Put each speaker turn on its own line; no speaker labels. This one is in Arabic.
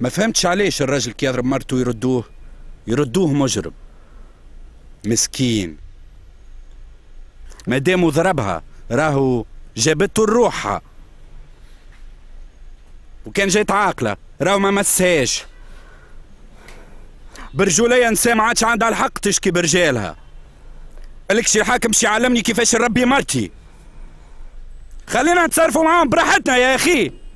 ما فهمتش علاش الراجل كي يضرب مرته يردوه يردوه مجرم مسكين دام ضربها راهو جابته لروحها وكان جات عاقلة راهو ما مسهاش برجوليا نساء ما عادش عندها الحق تشكي برجالها قالك شي حاكم شي علمني كيفاش نربي مرتي خلينا نتصرفوا معاهم براحتنا يا اخي